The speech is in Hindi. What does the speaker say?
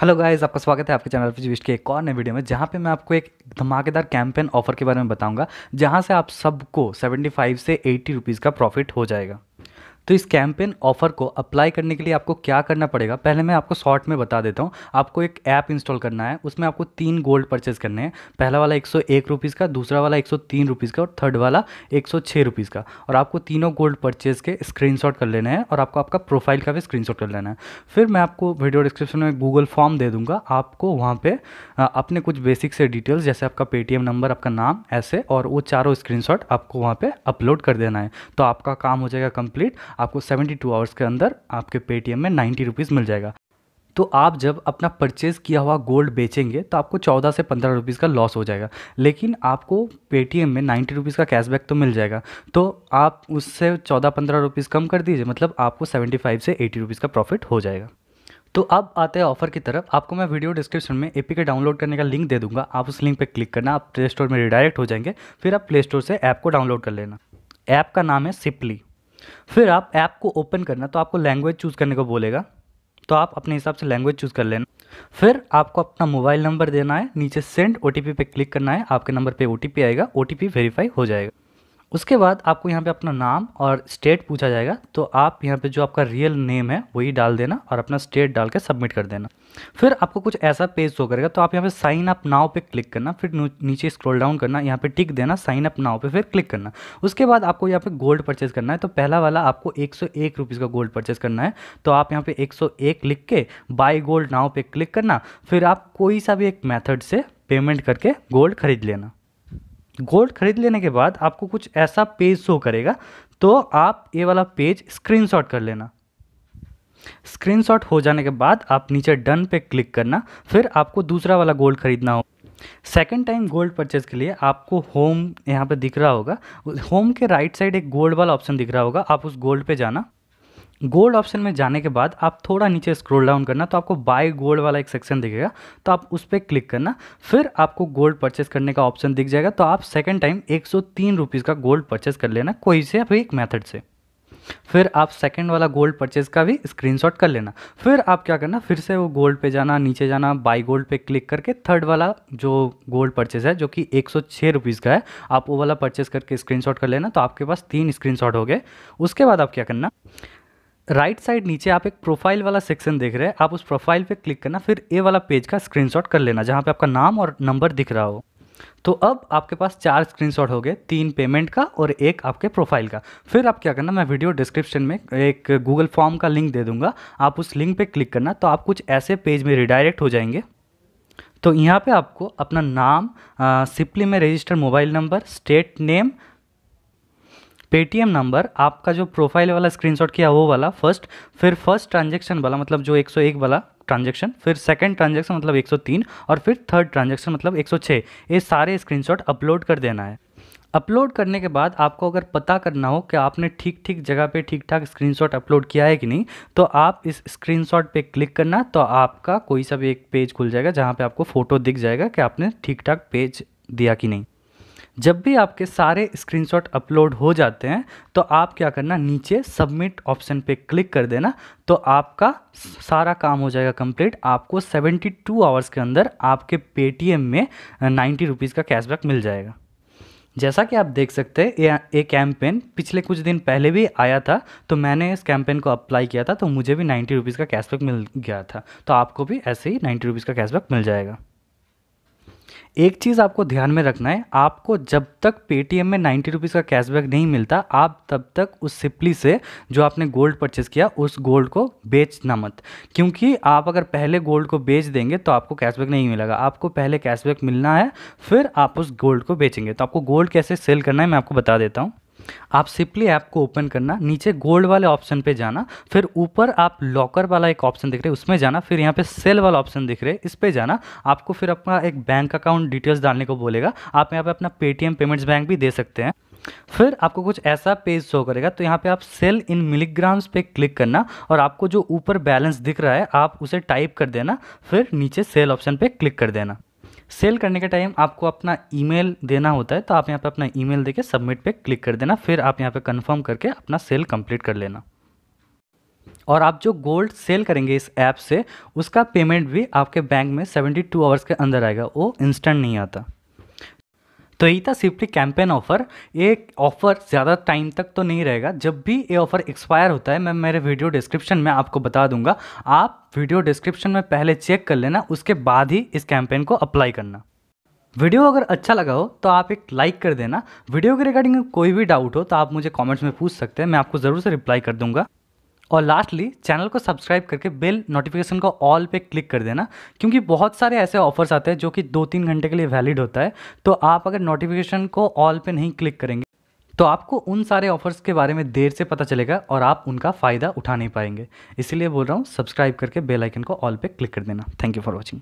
हेलो गाइस आपका स्वागत है आपके चैनल पर फिजिस्ट के एक और नए वीडियो में जहाँ पे मैं आपको एक धमाकेदार कैंपेन ऑफर के बारे में बताऊंगा जहाँ से आप सबको 75 से 80 रुपीज़ का प्रॉफिट हो जाएगा तो इस कैंपेन ऑफर को अप्लाई करने के लिए आपको क्या करना पड़ेगा पहले मैं आपको शॉर्ट में बता देता हूँ आपको एक ऐप इंस्टॉल करना है उसमें आपको तीन गोल्ड परचेज करने हैं पहला वाला एक सौ एक रुपीज़ का दूसरा वाला एक सौ तीन रुपीज़ का और थर्ड वाला एक सौ छः रुपीज़ का और आपको तीनों गोल्ड परचेज के स्क्रीन कर लेने हैं और आपको आपका प्रोफाइल का भी स्क्रीन कर लेना है फिर मैं आपको वीडियो डिस्क्रिप्शन में गूगल फॉर्म दे दूंगा आपको वहाँ पर अपने कुछ बेसिक से डिटेल्स जैसे आपका पेटीएम नंबर आपका नाम ऐसे और वो चारों स्क्रीनशॉट आपको वहाँ पे अपलोड कर देना है तो आपका काम हो जाएगा कंप्लीट आपको 72 आवर्स के अंदर आपके पेटीएम में नाइन्टी रुपीज़ मिल जाएगा तो आप जब अपना परचेज़ किया हुआ गोल्ड बेचेंगे तो आपको चौदह से पंद्रह रुपीज़ का लॉस हो जाएगा लेकिन आपको पेटीएम में नाइन्टी रुपीज़ का कैशबैक तो मिल जाएगा तो आप उससे चौदह पंद्रह रुपीज़ कम कर दीजिए मतलब आपको सेवेंटी फाइव से एटी रुपीज़ का प्रॉफिट हो जाएगा तो अब आते हैं ऑफर की तरफ आपको मैं वीडियो डिस्क्रिप्शन में ए के डाउनलोड करने का लिंक दे दूँगा आप उस लिंक पर क्लिक करना आप प्ले स्टोर में रिडायरेक्ट हो जाएंगे फिर आप प्ले स्टोर से ऐप को डाउनलोड कर लेना ऐप का नाम है सिपली फिर आप ऐप को ओपन करना तो आपको लैंग्वेज चूज़ करने को बोलेगा तो आप अपने हिसाब से लैंग्वेज चूज़ कर लेना फिर आपको अपना मोबाइल नंबर देना है नीचे सेंड ओ पे क्लिक करना है आपके नंबर पे ओ आएगा ओ वेरीफाई हो जाएगा उसके बाद आपको यहाँ पे अपना नाम और स्टेट पूछा जाएगा तो आप यहाँ पे जो आपका रियल नेम है वही डाल देना और अपना स्टेट डाल के सबमिट कर देना फिर आपको कुछ ऐसा पेज शो करेगा तो आप यहाँ पे साइन अप नाव पे क्लिक करना फिर नीचे स्क्रॉल डाउन करना यहाँ पे टिक देना साइन अप नाव पे फिर क्लिक करना उसके बाद आपको यहाँ पे गोल्ड परचेज करना है तो पहला वाला आपको एक सौ का गोल्ड परचेज करना है तो आप यहाँ पे एक लिख के बाई गोल्ड नाव पे क्लिक करना फिर आप कोई सा भी एक मैथड से पेमेंट करके गोल्ड खरीद लेना गोल्ड खरीद लेने के बाद आपको कुछ ऐसा पेज शो करेगा तो आप ये वाला पेज स्क्रीनशॉट कर लेना स्क्रीनशॉट हो जाने के बाद आप नीचे डन पे क्लिक करना फिर आपको दूसरा वाला गोल्ड खरीदना हो सेकेंड टाइम गोल्ड परचेज के लिए आपको होम यहाँ पे दिख रहा होगा होम के राइट साइड एक गोल्ड वाला ऑप्शन दिख रहा होगा आप उस गोल्ड पे जाना गोल्ड ऑप्शन में जाने के बाद आप थोड़ा नीचे स्क्रॉल डाउन करना तो आपको बाय गोल्ड वाला एक सेक्शन दिखेगा तो आप उस पर क्लिक करना फिर आपको गोल्ड परचेस करने का ऑप्शन दिख जाएगा तो आप सेकेंड टाइम एक सौ का गोल्ड परचेस कर लेना कोई से या एक मैथड से फिर आप सेकंड वाला गोल्ड परचेज का भी स्क्रीनशॉट कर लेना फिर आप क्या करना फिर से वो गोल्ड पे जाना नीचे जाना बाई गोल्ड पे क्लिक करके थर्ड वाला जो गोल्ड परचेज है जो कि एक सौ का है आप वो वाला परचेज करके स्क्रीनशॉट कर लेना तो आपके पास तीन स्क्रीनशॉट हो गए उसके बाद आप क्या करना राइट right साइड नीचे आप एक प्रोफाइल वाला सेक्शन देख रहे हैं आप उस प्रोफाइल पे क्लिक करना फिर ए वाला पेज का स्क्रीनशॉट कर लेना जहाँ पे आपका नाम और नंबर दिख रहा हो तो अब आपके पास चार स्क्रीनशॉट हो गए तीन पेमेंट का और एक आपके प्रोफाइल का फिर आप क्या करना मैं वीडियो डिस्क्रिप्शन में एक गूगल फॉर्म का लिंक दे दूंगा आप उस लिंक पर क्लिक करना तो आप कुछ ऐसे पेज में रिडायरेक्ट हो जाएंगे तो यहाँ पर आपको अपना नाम सिंपली में registered mobile number state name Paytm number आपका जो प्रोफाइल वाला स्क्रीनशॉट किया वो वाला फर्स्ट फिर फर्स्ट ट्रांजेक्शन वाला मतलब जो 101 वाला ट्रांजेक्शन फिर सेकंड ट्रांजेक्शन मतलब 103 और फिर थर्ड ट्रांजेक्शन मतलब 106 ये सारे स्क्रीनशॉट अपलोड कर देना है अपलोड करने के बाद आपको अगर पता करना हो कि आपने ठीक ठीक जगह पे ठीक ठाक स्क्रीनशॉट अपलोड किया है कि नहीं तो आप इस स्क्रीनशॉट पे क्लिक करना तो आपका कोई सा भी एक पेज खुल जाएगा जहाँ पे आपको फ़ोटो दिख जाएगा कि आपने ठीक ठाक पेज दिया कि नहीं जब भी आपके सारे स्क्रीनशॉट अपलोड हो जाते हैं तो आप क्या करना नीचे सबमिट ऑप्शन पे क्लिक कर देना तो आपका सारा काम हो जाएगा कंप्लीट आपको 72 आवर्स के अंदर आपके पेटीएम में नाइन्टी रुपीज़ का कैशबैक मिल जाएगा जैसा कि आप देख सकते हैं ये कैंपेन पिछले कुछ दिन पहले भी आया था तो मैंने इस कैंपेन को अप्लाई किया था तो मुझे भी नाइन्टी रुपीज़ का कैशबैक मिल गया था तो आपको भी ऐसे ही नाइन्टी रुपीज़ का कैशबैक मिल जाएगा एक चीज़ आपको ध्यान में रखना है आपको जब तक पेटीएम में नाइन्टी रुपीज़ का कैशबैक नहीं मिलता आप तब तक उस सिपली से जो आपने गोल्ड परचेज़ किया उस गोल्ड को बेचना मत क्योंकि आप अगर पहले गोल्ड को बेच देंगे तो आपको कैशबैक नहीं मिलेगा आपको पहले कैशबैक मिलना है फिर आप उस गोल्ड को बेचेंगे तो आपको गोल्ड कैसे सेल करना है मैं आपको बता देता हूँ आप सिंपली ऐप को ओपन करना नीचे गोल्ड वाले ऑप्शन पे जाना फिर ऊपर आप लॉकर वाला एक ऑप्शन दिख रहे हैं उसमें जाना फिर यहाँ पे सेल वाला ऑप्शन दिख रहा है इस पर जाना आपको फिर अपना एक बैंक अकाउंट डिटेल्स डालने को बोलेगा आप यहाँ पे अपना पेटीएम पेमेंट्स बैंक भी दे सकते हैं फिर आपको कुछ ऐसा पेज शो करेगा तो यहाँ पे आप सेल इन मिलीग्राम्स पे क्लिक करना और आपको जो ऊपर बैलेंस दिख रहा है आप उसे टाइप कर देना फिर नीचे सेल ऑप्शन पे क्लिक कर देना सेल करने के टाइम आपको अपना ईमेल देना होता है तो आप यहाँ पे अपना ईमेल देके सबमिट पे क्लिक कर देना फिर आप यहाँ पे कंफर्म करके अपना सेल कंप्लीट कर लेना और आप जो गोल्ड सेल करेंगे इस ऐप से उसका पेमेंट भी आपके बैंक में 72 आवर्स के अंदर आएगा वो इंस्टेंट नहीं आता तो यही था सिंपली कैंपेन ऑफर ये ऑफ़र ज़्यादा टाइम तक तो नहीं रहेगा जब भी ये ऑफ़र एक्सपायर होता है मैं मेरे वीडियो डिस्क्रिप्शन में आपको बता दूंगा आप वीडियो डिस्क्रिप्शन में पहले चेक कर लेना उसके बाद ही इस कैंपेन को अप्लाई करना वीडियो अगर अच्छा लगा हो तो आप एक लाइक कर देना वीडियो के रिगार्डिंग कोई भी डाउट हो तो आप मुझे कॉमेंट्स में पूछ सकते हैं मैं आपको ज़रूर से रिप्लाई कर दूंगा और लास्टली चैनल को सब्सक्राइब करके बेल नोटिफिकेशन को ऑल पे क्लिक कर देना क्योंकि बहुत सारे ऐसे ऑफर्स आते हैं जो कि दो तीन घंटे के लिए वैलिड होता है तो आप अगर नोटिफिकेशन को ऑल पे नहीं क्लिक करेंगे तो आपको उन सारे ऑफर्स के बारे में देर से पता चलेगा और आप उनका फ़ायदा उठा नहीं पाएंगे इसीलिए बोल रहा हूँ सब्सक्राइब करके बेलाइकन को ऑल पे क्लिक कर देना थैंक यू फॉर वॉचिंग